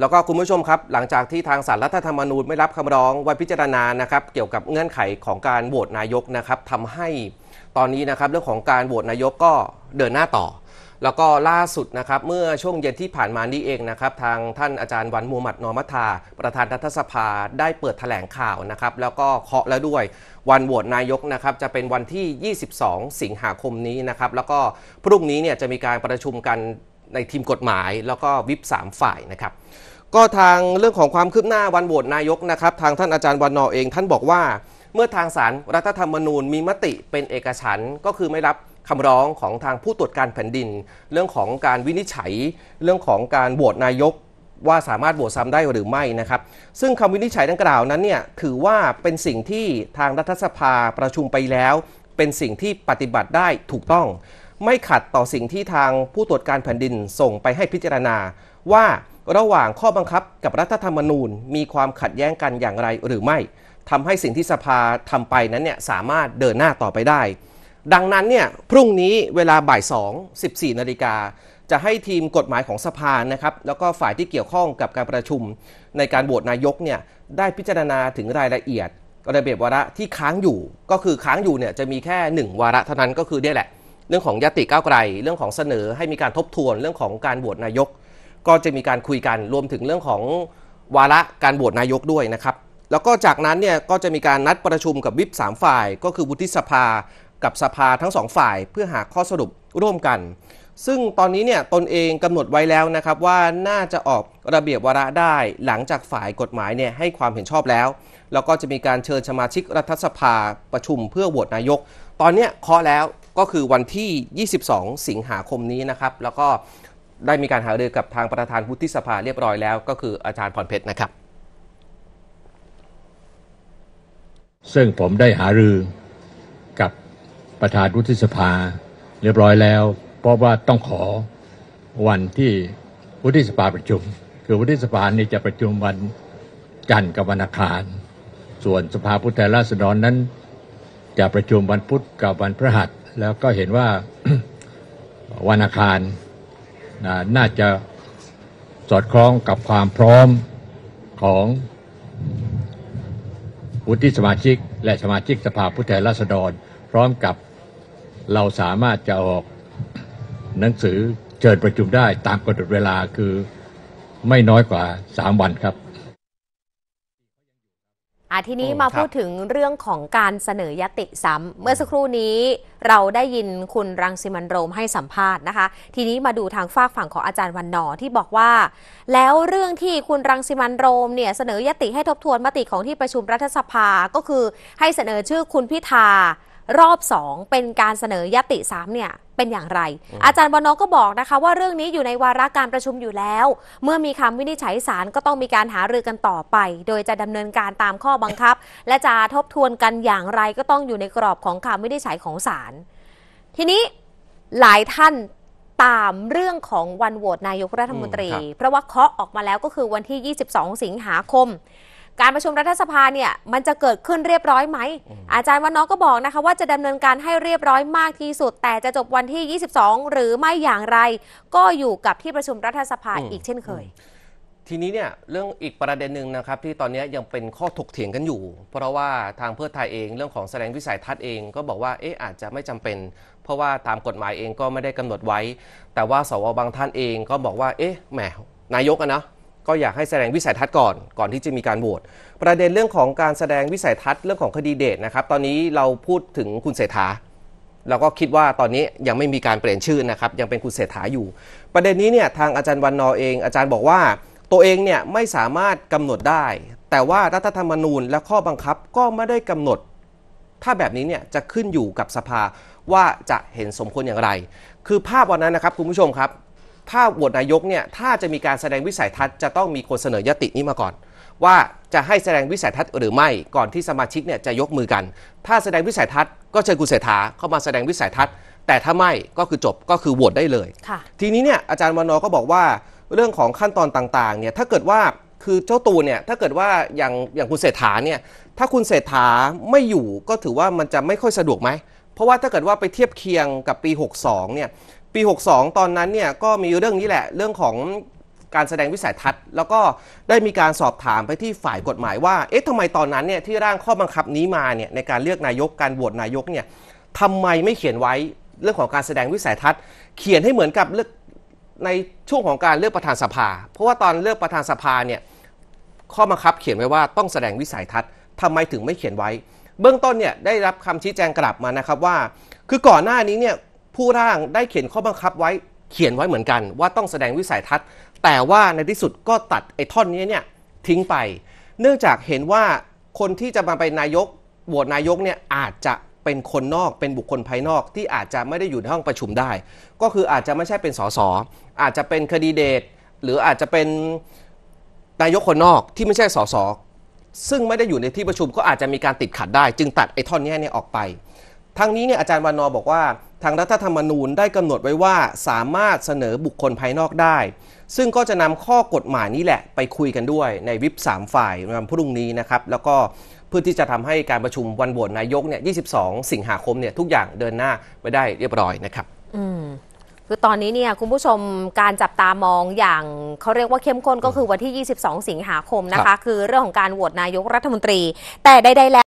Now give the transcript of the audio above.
แล้วก็คุณผู้ชมครับหลังจากที่ทางสารรัฐธรรมนูญไม่รับคำร้องไว้พิจารณานะครับเกี่ยวกับเงื่อนไขของการโหวตนายกนะครับทำให้ตอนนี้นะครับเรื่องของการโหวตนายกก็เดินหน้าต่อ แล้วก็ล่าสุดนะครับเมื่อช่วงเย็นที่ผ่านมานี้เองนะครับ ทางท่านอาจารย์วันมูมัดนอมัทาประธานรัฐสภาได้เปิดถแถลงข่าวนะครับแล้วก็เคาะแล้วด้วยวันโหวตนายกนะครับจะเป็นวันที่ 22 สิงหาคมนี้นะครับแล้วก็พรุ่งนี้เนี่ยจะมีการประชุมกันในทีมกฎหมายแล้วก็วิป3ฝ่ายนะครับก็ทางเรื่องของความคืบหน้าวันโหวตนายกนะครับทางท่านอาจารย์วันนอเอง ท่านบอกว่า เมื่อทางสารรัฐธรรมนูญมีมติเป็นเอกฉันก็คือไม่รับคำร้องของทางผู้ตรวจการแผ่นดิน เรื่องของการวินิจฉัยเรื่องของการโหวตนายกว่าสามารถโหวตซ้ำได้หรือไม่นะครับซึ่งคำวินิจฉัยดังกล่าวนั้นเนี่ยถือว่าเป็นสิ่งที่ทางรัฐสภาประชุมไปแล้วเป็นสิ่งที่ปฏิบัติได้ถูกต้องไม่ขัดต่อสิ่งที่ทางผู้ตรวจการแผ่นดินส่งไปให้พิจารณา ว่าระหว่างข้อบังคับกับรัฐธรรมนูญมีความขัดแย้งกันอย่างไรหรือไม่ทำให้สิ่งที่สภาทำไปนั้นเนี่ยสามารถเดินหน้าต่อไปได้ ดังนั้นเนี่ยพรุ่งนี้เวลาบ่าย2 14นาฬิกาจะให้ทีมกฎหมายของสภานะครับ แล้วก็ฝ่ายที่เกี่ยวข้องกับการประชุม ในการโหวตนายกเนี่ยได้พิจารณาถึงรายละเอียดระเบียบวาระที่ค้างอยู่ก็คือค้างอยู่เนี่ยจะมีแค่1วาระเท่านั้นก็คือเนี่ยแหละรื่องของยติก้าวไกลเรื่องของเสนอให้มีการทบทวนเรื่องของการโหวตนายก ก็จะมีการคุยกันรวมถึงเรื่องของวาระการโหวตนายกด้วยนะครับ แล้วก็จากนั้นเนี่ยก็จะมีการนัดประชุมกับวิปสมฝ่าย ก็คือวุฒิสภากับสภาทั้ง2ฝ่าย เพื่อหาข้อสรุปร่วมกัน ซึ่งตอนนี้เนี่ยตนเองกำหนดไว้แล้วนะครับ ว่าน่าจะออกระเบียบวาระได้หลังจากฝ่ายกฎหมายเนี่ยให้ความเห็นชอบแล้ว แล้วก็จะมีการเชิญสมาชิกรัฐสภาประชุมเพื่อโหวตนายก ตอนนี้เคาะแล้วก็คือวันที่ 22 สิงหาคมนี้นะครับ แล้วก็ได้มีการหารือกับทางประธานวุฒิสภาเรียบร้อยแล้วก็คืออาจารย์พรเพชรนะครับ ซึ่งผมได้หารือกับประธานวุฒิสภาเรียบร้อยแล้ว เพราะว่าต้องขอวันที่วุฒิสภาประชุม คือวุฒิสภานี่จะประชุมวันจันทร์กับวันอังคาร ส่วนสภาผู้แทนราษฎรนั้น จะประชุมวันพุธกับวันพฤหัสแล้วก็เห็นว่าวันอาคารน่าจะสอดคล้องกับความพร้อมของวุฒิสมาชิกและสมาชิกสภาผู้แทนราษฎร พร้อมกับเราสามารถจะออกหนังสือเชิญประชุมได้ตามกำหนดเวลาคือไม่น้อยกว่า 3 วันครับอ่ะทีนี้มาพูดถึงเรื่องของการเสนอยติซ้ำเมื่อสักครู่นี้เราได้ยินคุณรังสิมันโรมให้สัมภาษณ์นะคะ ทีนี้มาดูทางฝากฝั่งของอาจารย์วันนอที่บอกว่า แล้วเรื่องที่คุณรังสิมันโรมเนี่ยเสนอยติให้ทบทวนมติของที่ประชุมรัฐสภาก็คือให้เสนอชื่อคุณพิธารอบ2เป็นการเสนอยติ3เนี่ยเป็นอย่างไร อาจารย์วอนนอก็บอกนะคะว่าเรื่องนี้อยู่ในวาระการประชุมอยู่แล้ว เมื่อมีคำวินิจฉัยศาลก็ต้องมีการหารือกันต่อไป โดยจะดำเนินการตามข้อบังคับ และจะทบทวนกันอย่างไร ก็ต้องอยู่ในกรอบของคำวินิจฉัยของศาลทีนี้หลายท่านตามเรื่องของวันโหวตนายกรัฐมนตรีเพราะว่าเคาะออกมาแล้วก็คือวันที่ 22 สิงหาคมการประชุมรัฐสภาเนี่ยมันจะเกิดขึ้นเรียบร้อยไหม อาจารย์วันน้องก็บอกนะคะว่าจะดำเนินการให้เรียบร้อยมากที่สุด แต่จะจบวันที่ 22 หรือไม่อย่างไร ก็อยู่กับที่ประชุมรัฐสภาอีกเช่นเคย ทีนี้เนี่ยเรื่องอีกประเด็นหนึ่งนะครับ ที่ตอนนี้ยังเป็นข้อถกเถียงกันอยู่ เพราะว่าทางเพื่อไทยเองเรื่องของแสดงวิสัยทัศน์เองก็บอกว่าเอ๊ะอาจจะไม่จำเป็น เพราะว่าตามกฎหมายเองก็ไม่ได้กำหนดไว้ แต่ว่าสวบางท่านเองก็บอกว่าเอ๊ะแหมนายกอะนะก็อยากให้แสดงวิสัยทัศน์ก่อนก่อนที่จะมีการโหวตประเด็นเรื่องของการแสดงวิสัยทัศน์เรื่องของคดีเดตนะครับ ตอนนี้เราพูดถึงคุณเศรษฐาเราก็คิดว่าตอนนี้ยังไม่มีการเปลี่ยนชื่อนะครับ ยังเป็นคุณเศรษฐาอยู่ ประเด็นนี้เนี่ยทางอาจารย์วันนอเอง อาจารย์บอกว่าตัวเองเนี่ยไม่สามารถกำหนดได้ แต่ว่ารัฐธรรมนูญและข้อบังคับก็ไม่ได้กำหนด ถ้าแบบนี้เนี่ยจะขึ้นอยู่กับสภาว่าจะเห็นสมควรอย่างไร คือภาพวันนั้นนะครับ คุณผู้ชมครับถ้าโหวตนายกเนี่ยถ้าจะมีการแสดงวิสัยทัศน์จะต้องมีคนเสนอยตินี้มาก่อน ว่าจะให้แสดงวิสัยทัศน์หรือไม่ก่อนที่สมาชิกเนี่ยจะยกมือกัน ถ้าแสดงวิสัยทัศน์ก็เชิญคุณเศรษฐาเข้ามาแสดงวิสัยทัศน์ แต่ถ้าไม่ก็คือจบก็คือโหวตได้เลยทีนี้เนี่ยอาจารย์วานอก็บอกว่า เรื่องของขั้นตอนต่างๆเนี่ยถ้าเกิดว่าคือเจ้าตูเนี่ยถ้าเกิดว่าอย่างอย่างคุณเศรษฐาเนี่ยถ้าคุณเศรษฐาไม่อยู่ก็ถือว่ามันจะไม่ค่อยสะดวกไหมเพราะว่าถ้าเกิดว่าไปเทียบเคียงกับปี62เนี่ยปี 62 ตอนนั้นเนี่ยก็มีเรื่องนี้แหละเรื่องของการแสดงวิสัยทัศน์ แล้วก็ได้มีการสอบถามไปที่ฝ่ายกฎหมายว่าเอ๊ะทำไมตอนนั้นเนี่ยที่ร่างข้อบังคับนี้มาเนี่ยในการเลือกนายกการโหวตนายกเนี่ยทำไมไม่เขียนไว้เรื่องของการแสดงวิสัยทัศน์เขียนให้เหมือนกับในช่วงของการเลือกประธานสภา เพราะว่าตอนเลือกประธานสภาเนี่ยข้อบังคับเขียนไว้ว่าต้องแสดงวิสัยทัศน์ทำไมถึงไม่เขียนไว้ เบื้องต้นเนี่ยได้รับคำชี้แจงกลับมานะครับว่า คือก่อนหน้านี้เนี่ยผู้ร่างได้เขียนข้อบังคับไว้เขียนไว้เหมือนกัน ว่าต้องแสดงวิสัยทัศน์แต่ว่าในที่สุดก็ตัดไอ้ท่อนนี้เนี่ยทิ้งไป เนื่องจากเห็นว่าคนที่จะมาเป็นนายกโหวตนายกเนี่ยอาจจะเป็นคนนอกเป็นบุคคลภายนอกที่อาจจะไม่ได้อยู่ในห้องประชุมได้ ก็คืออาจจะไม่ใช่เป็นสสอาจจะเป็นคดีเดตหรืออาจจะเป็นนายกคนนอกที่ไม่ใช่สสซึ่งไม่ได้อยู่ในที่ประชุมก็อาจจะมีการติดขัดได้ จึงตัดไอ้ท่อนนี้เนี่ยออกไปทางนี้เนี่ยอาจารย์วานอบอกว่าทางรัฐธรรมนูญได้กำหนดไว้ว่าสามารถเสนอบุคคลภายนอกได้ ซึ่งก็จะนำข้อกฎหมายนี้แหละไปคุยกันด้วยในวิา3ฝ่ายวันพรุ่งนี้นะครับ แล้วก็เพื่อที่จะทำให้การประชุมวันโหวตนายกเนี่ย 22 สิงหาคมเนี่ยทุกอย่างเดินหน้าไปได้เรียบร้อยนะครับ อืมคือตอนนี้เนี่ยคุณผู้ชมการจับตามองอย่างเขาเรียกว่าเข้มข้นก็คือวันที่ 22 สิงหาคมนะคะคือเรื่องของการโหวตนายกรัฐมนตรีแต่ใดๆแล้ว